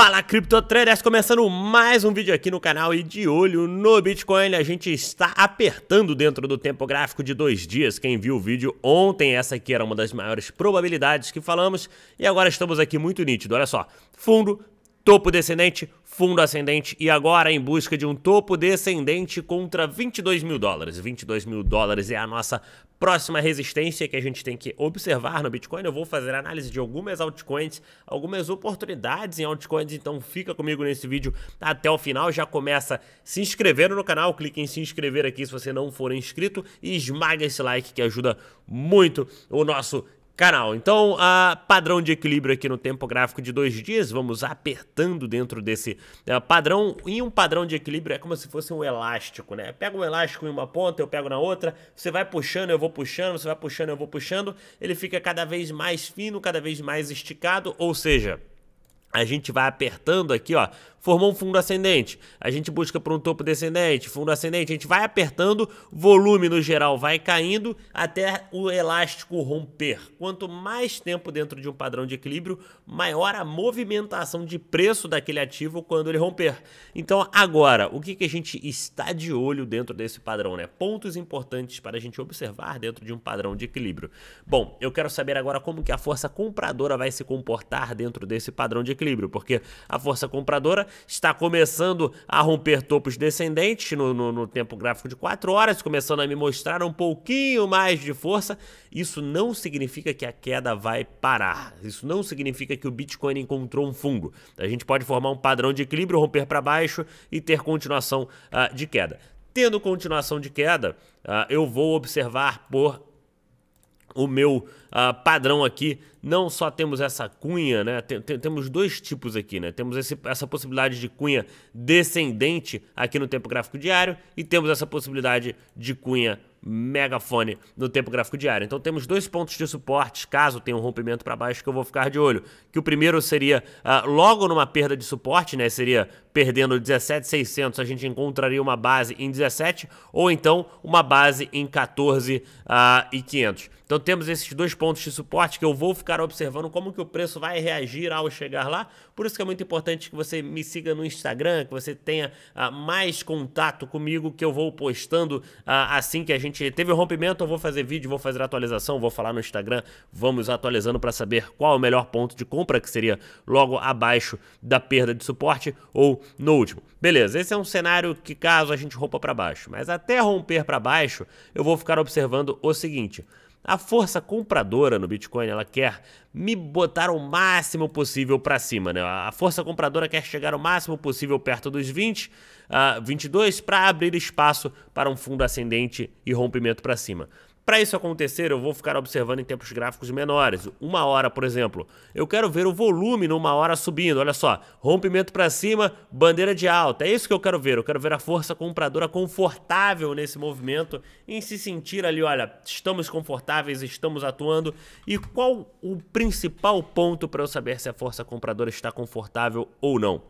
Fala CryptoTraders, começando mais um vídeo aqui no canal e de olho no Bitcoin, a gente está apertando dentro do tempo gráfico de dois dias, quem viu o vídeo ontem, essa aqui era uma das maiores probabilidades que falamos e agora estamos aqui muito nítido, olha só, fundo, topo descendente, fundo ascendente e agora em busca de um topo descendente contra 22 mil dólares. 22 mil dólares é a nossa próxima resistência que a gente tem que observar no Bitcoin. Eu vou fazer análise de algumas altcoins, algumas oportunidades em altcoins, então fica comigo nesse vídeo até o final. Já começa se inscrevendo no canal, clique em se inscrever aqui se você não for inscrito e esmaga esse like que ajuda muito o nosso canal. Então, a padrão de equilíbrio aqui no tempo gráfico de dois dias, vamos apertando dentro desse né, padrão. E um padrão de equilíbrio é como se fosse um elástico, né? Pega um elástico em uma ponta, eu pego na outra, você vai puxando, eu vou puxando, você vai puxando, eu vou puxando. Ele fica cada vez mais fino, cada vez mais esticado, ou seja... A gente vai apertando aqui, ó, formou um fundo ascendente. A gente busca por um topo descendente, fundo ascendente, a gente vai apertando, volume no geral vai caindo até o elástico romper. Quanto mais tempo dentro de um padrão de equilíbrio, maior a movimentação de preço daquele ativo quando ele romper. Então, agora, o que, que a gente está de olho dentro desse padrão, né? Pontos importantes para a gente observar dentro de um padrão de equilíbrio. Bom, eu quero saber agora como que a força compradora vai se comportar dentro desse padrão de equilíbrio, porque a força compradora está começando a romper topos descendentes no, no, no tempo gráfico de 4 horas, começando a me mostrar um pouquinho mais de força. Isso não significa que a queda vai parar. Isso não significa que o Bitcoin encontrou um fundo. A gente pode formar um padrão de equilíbrio, romper para baixo e ter continuação uh, de queda. Tendo continuação de queda, uh, eu vou observar por o meu uh, padrão aqui, não só temos essa cunha, né? Tem, tem, temos dois tipos aqui, né? Temos esse, essa possibilidade de cunha descendente aqui no tempo gráfico diário e temos essa possibilidade de cunha megafone no tempo gráfico diário. Então temos dois pontos de suporte, caso tenha um rompimento para baixo, que eu vou ficar de olho. Que o primeiro seria uh, logo numa perda de suporte, né? Seria perdendo 17,600, a gente encontraria uma base em 17 ou então uma base em 14,500. Uh, ah, então temos esses dois pontos de suporte que eu vou ficar observando como que o preço vai reagir ao chegar lá. Por isso que é muito importante que você me siga no Instagram, que você tenha uh, mais contato comigo, que eu vou postando assim que a gente gente teve o um rompimento, eu vou fazer vídeo, vou fazer atualização, vou falar no Instagram, vamos atualizando para saber qual o melhor ponto de compra, que seria logo abaixo da perda de suporte ou no último. Beleza, esse é um cenário que caso a gente rompa para baixo, mas até romper para baixo, eu vou ficar observando o seguinte... A força compradora no Bitcoin, ela quer me botar o máximo possível para cima, né? A força compradora quer chegar o máximo possível perto dos 20, uh, 22 para abrir espaço para um fundo ascendente e rompimento para cima. Para isso acontecer, eu vou ficar observando em tempos gráficos menores. Uma hora, por exemplo. Eu quero ver o volume numa hora subindo. Olha só, rompimento para cima, bandeira de alta. É isso que eu quero ver. Eu quero ver a força compradora confortável nesse movimento, em se sentir ali, olha, estamos confortáveis, estamos atuando. E qual o principal ponto para eu saber se a força compradora está confortável ou não?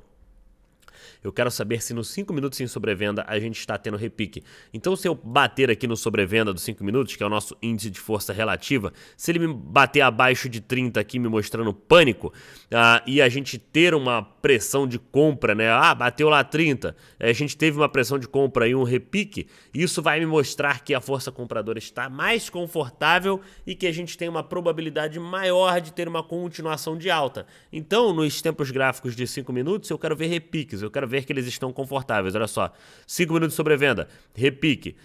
Eu quero saber se nos 5 minutos em sobrevenda a gente está tendo repique. Então, se eu bater aqui no sobrevenda dos 5 minutos, que é o nosso índice de força relativa, se ele me bater abaixo de 30 aqui, me mostrando pânico, uh, e a gente ter uma pressão de compra, né? Ah, bateu lá 30, eh, a gente teve uma pressão de compra e um repique, isso vai me mostrar que a força compradora está mais confortável e que a gente tem uma probabilidade maior de ter uma continuação de alta. Então, nos tempos gráficos de 5 minutos, eu quero ver repiques, eu quero ver que eles estão confortáveis. Olha só. 5 minutos de sobrevenda, repique.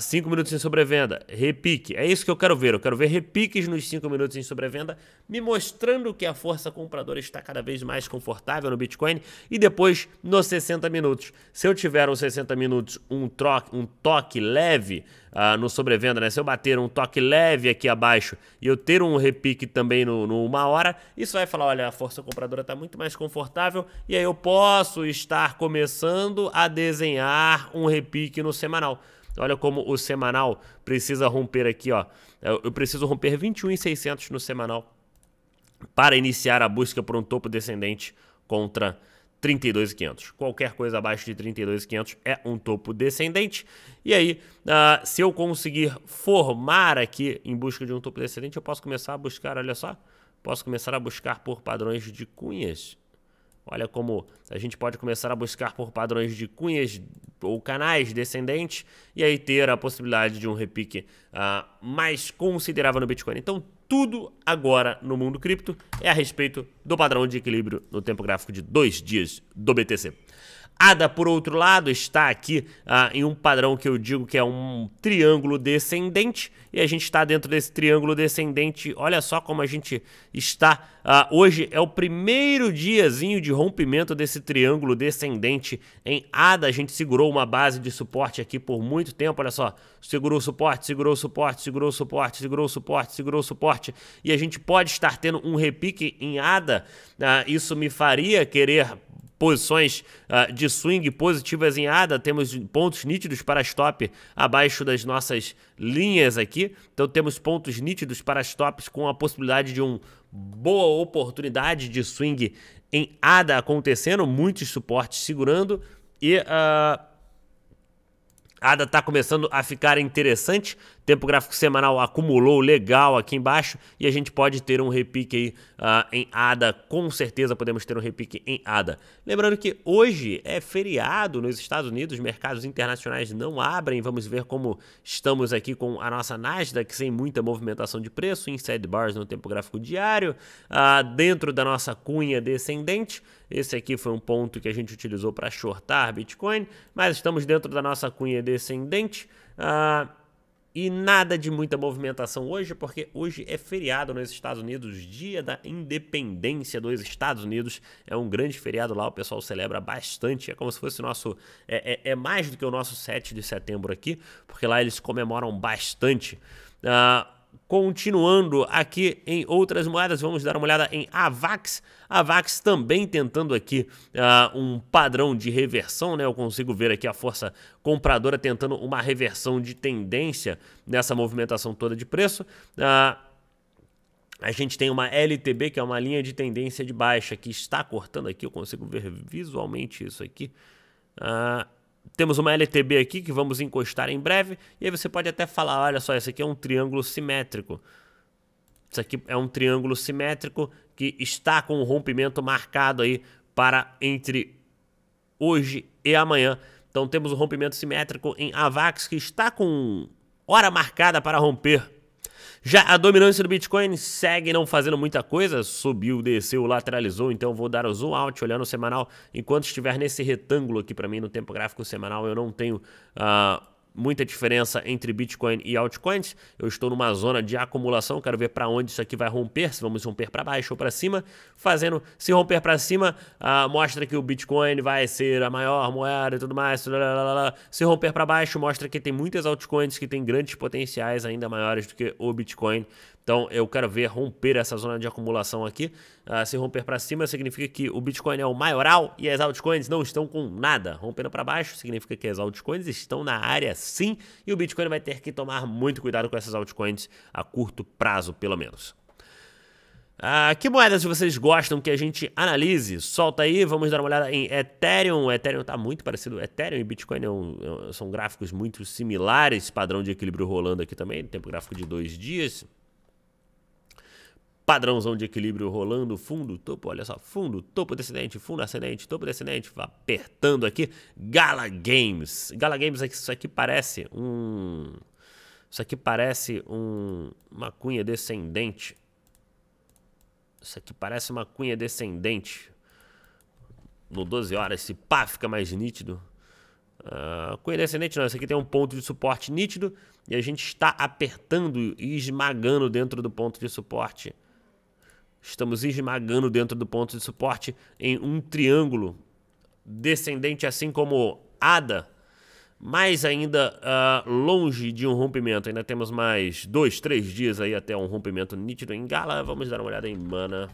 5 uh, ah, minutos em sobrevenda, repique. É isso que eu quero ver. Eu quero ver repiques nos 5 minutos em sobrevenda, me mostrando que a força compradora está cada vez mais confortável no Bitcoin. E depois nos 60 minutos. Se eu tiver uns 60 minutos um, troque, um toque leve uh, no sobrevenda, né? Se eu bater um toque leve aqui abaixo e eu ter um repique também no, no uma hora, isso vai falar: olha, a força compradora está muito mais confortável e aí eu posso estar estar começando a desenhar um repique no semanal. Olha como o semanal precisa romper aqui, ó. Eu preciso romper 21,600 no semanal para iniciar a busca por um topo descendente contra 32,500. Qualquer coisa abaixo de 32,500 é um topo descendente. E aí, uh, se eu conseguir formar aqui em busca de um topo descendente, eu posso começar a buscar, olha só, posso começar a buscar por padrões de cunhas Olha como a gente pode começar a buscar por padrões de cunhas ou canais descendentes e aí ter a possibilidade de um repique uh, mais considerável no Bitcoin. Então, tudo agora no mundo cripto é a respeito do padrão de equilíbrio no tempo gráfico de dois dias do BTC. ADA, por outro lado, está aqui ah, em um padrão que eu digo que é um triângulo descendente, e a gente está dentro desse triângulo descendente. Olha só como a gente está. Ah, hoje é o primeiro diazinho de rompimento desse triângulo descendente em ADA. A gente segurou uma base de suporte aqui por muito tempo. Olha só, segurou o suporte, segurou o suporte, segurou o suporte, segurou o suporte, segurou o suporte. E a gente pode estar tendo um repique em ADA. Ah, isso me faria querer posições uh, de swing positivas em ADA, temos pontos nítidos para stop abaixo das nossas linhas aqui, então temos pontos nítidos para stops com a possibilidade de uma boa oportunidade de swing em ADA acontecendo, muitos suportes segurando e... Uh, ah, ADA está começando a ficar interessante, tempo gráfico semanal acumulou legal aqui embaixo e a gente pode ter um repique aí uh, em ADA, com certeza podemos ter um repique em ADA. Lembrando que hoje é feriado nos Estados Unidos, mercados internacionais não abrem, vamos ver como estamos aqui com a nossa Nasdaq sem muita movimentação de preço, inside bars no tempo gráfico diário, uh, dentro da nossa cunha descendente, esse aqui foi um ponto que a gente utilizou para shortar Bitcoin, mas estamos dentro da nossa cunha descendente, uh, e nada de muita movimentação hoje, porque hoje é feriado nos Estados Unidos, dia da independência dos Estados Unidos. É um grande feriado lá, o pessoal celebra bastante. É como se fosse nosso. É, é, é mais do que o nosso 7 de setembro aqui, porque lá eles comemoram bastante. Uh, Continuando aqui em outras moedas, vamos dar uma olhada em AVAX. AVAX também tentando aqui uh, um padrão de reversão, né? Eu consigo ver aqui a força compradora tentando uma reversão de tendência nessa movimentação toda de preço. Uh, a gente tem uma LTB, que é uma linha de tendência de baixa, que está cortando aqui, eu consigo ver visualmente isso aqui. Uh, temos uma LTB aqui que vamos encostar em breve. E aí você pode até falar, olha só, esse aqui é um triângulo simétrico. Isso aqui é um triângulo simétrico que está com o um rompimento marcado aí para entre hoje e amanhã. Então temos um rompimento simétrico em AVAX que está com hora marcada para romper já a dominância do Bitcoin segue não fazendo muita coisa, subiu, desceu, lateralizou, então vou dar o zoom out olhando o semanal. Enquanto estiver nesse retângulo aqui para mim no tempo gráfico semanal, eu não tenho uh, muita diferença entre Bitcoin e altcoins. Eu estou numa zona de acumulação, quero ver para onde isso aqui vai romper, se vamos romper para baixo ou para cima. Fazendo, se romper para cima, ah, mostra que o Bitcoin vai ser a maior moeda e tudo mais. Se romper para baixo, mostra que tem muitas altcoins que têm grandes potenciais ainda maiores do que o Bitcoin. Então eu quero ver romper essa zona de acumulação aqui. Ah, se romper para cima significa que o Bitcoin é o maioral e as altcoins não estão com nada. Rompendo para baixo significa que as altcoins estão na área sim e o Bitcoin vai ter que tomar muito cuidado com essas altcoins a curto prazo, pelo menos. Ah, que moedas vocês gostam que a gente analise? Solta aí, vamos dar uma olhada em Ethereum. Ethereum está muito parecido. Ethereum e Bitcoin é, é um, são gráficos muito similares, padrão de equilíbrio rolando aqui também, tempo gráfico de dois dias padrãozão de equilíbrio rolando, fundo, topo, olha só, fundo, topo descendente, fundo ascendente, topo descendente, apertando aqui, Gala Games. Gala Games, isso aqui parece um... Isso aqui parece um, uma cunha descendente. Isso aqui parece uma cunha descendente. No 12 horas, esse pá fica mais nítido. Uh, cunha descendente não, isso aqui tem um ponto de suporte nítido e a gente está apertando e esmagando dentro do ponto de suporte Estamos esmagando dentro do ponto de suporte em um triângulo descendente, assim como ADA, mas ainda uh, longe de um rompimento. Ainda temos mais dois, três dias aí até um rompimento nítido em Gala. Vamos dar uma olhada em Mana.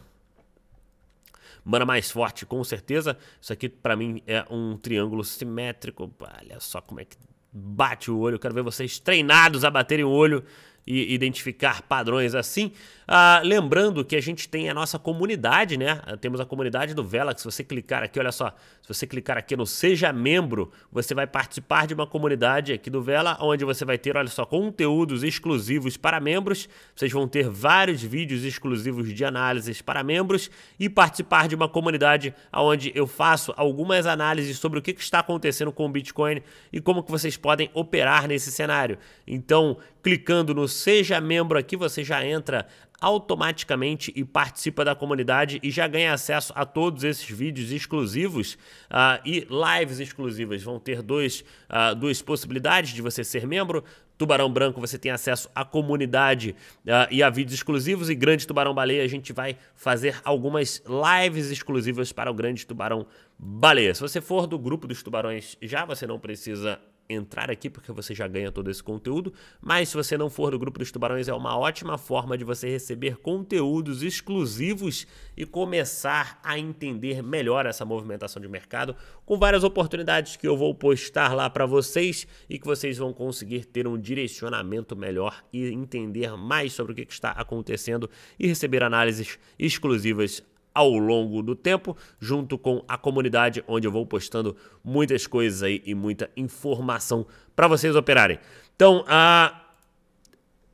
Mana mais forte, com certeza. Isso aqui, para mim, é um triângulo simétrico. Olha só como é que bate o olho. quero ver vocês treinados a baterem o olho e identificar padrões assim. Ah, lembrando que a gente tem a nossa comunidade, né? Ah, temos a comunidade do Vela, que se você clicar aqui, olha só, se você clicar aqui no Seja Membro, você vai participar de uma comunidade aqui do Vela, onde você vai ter, olha só, conteúdos exclusivos para membros, vocês vão ter vários vídeos exclusivos de análises para membros e participar de uma comunidade onde eu faço algumas análises sobre o que está acontecendo com o Bitcoin e como que vocês podem operar nesse cenário. Então, Clicando no Seja Membro aqui, você já entra automaticamente e participa da comunidade e já ganha acesso a todos esses vídeos exclusivos uh, e lives exclusivas. Vão ter dois, uh, duas possibilidades de você ser membro. Tubarão Branco você tem acesso à comunidade uh, e a vídeos exclusivos. E Grande Tubarão Baleia a gente vai fazer algumas lives exclusivas para o Grande Tubarão Baleia. Se você for do grupo dos tubarões já, você não precisa entrar aqui porque você já ganha todo esse conteúdo, mas se você não for do grupo dos tubarões é uma ótima forma de você receber conteúdos exclusivos e começar a entender melhor essa movimentação de mercado, com várias oportunidades que eu vou postar lá para vocês e que vocês vão conseguir ter um direcionamento melhor e entender mais sobre o que está acontecendo e receber análises exclusivas ao longo do tempo, junto com a comunidade, onde eu vou postando muitas coisas aí e muita informação para vocês operarem. Então, ah,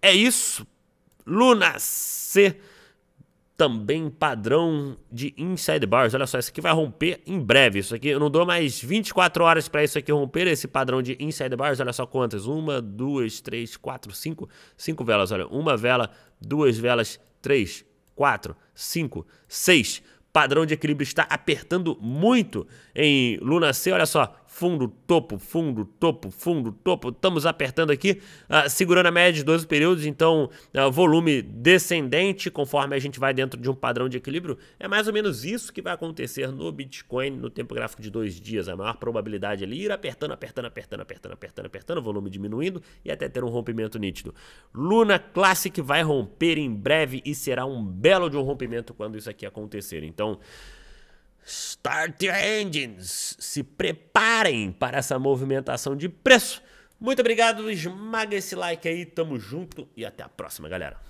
é isso. Luna C, também padrão de Inside Bars. Olha só, isso aqui vai romper em breve. Isso aqui, eu não dou mais 24 horas para isso aqui romper esse padrão de Inside Bars. Olha só quantas: uma, duas, três, quatro, cinco. Cinco velas. Olha, uma vela, duas velas, três 4, 5, 6. Padrão de equilíbrio está apertando muito em Luna C. Olha só, fundo, topo, fundo, topo, fundo, topo. Estamos apertando aqui, uh, segurando a média de 12 períodos, então uh, volume descendente conforme a gente vai dentro de um padrão de equilíbrio. É mais ou menos isso que vai acontecer no Bitcoin no tempo gráfico de dois dias. A maior probabilidade ali ele é ir apertando, apertando, apertando, apertando, apertando, apertando, volume diminuindo e até ter um rompimento nítido. Luna Classic vai romper em breve e será um belo de um rompimento quando isso aqui acontecer. Então, Start your engines! Se preparem para essa movimentação de preço. Muito obrigado, esmaga esse like aí, tamo junto e até a próxima, galera.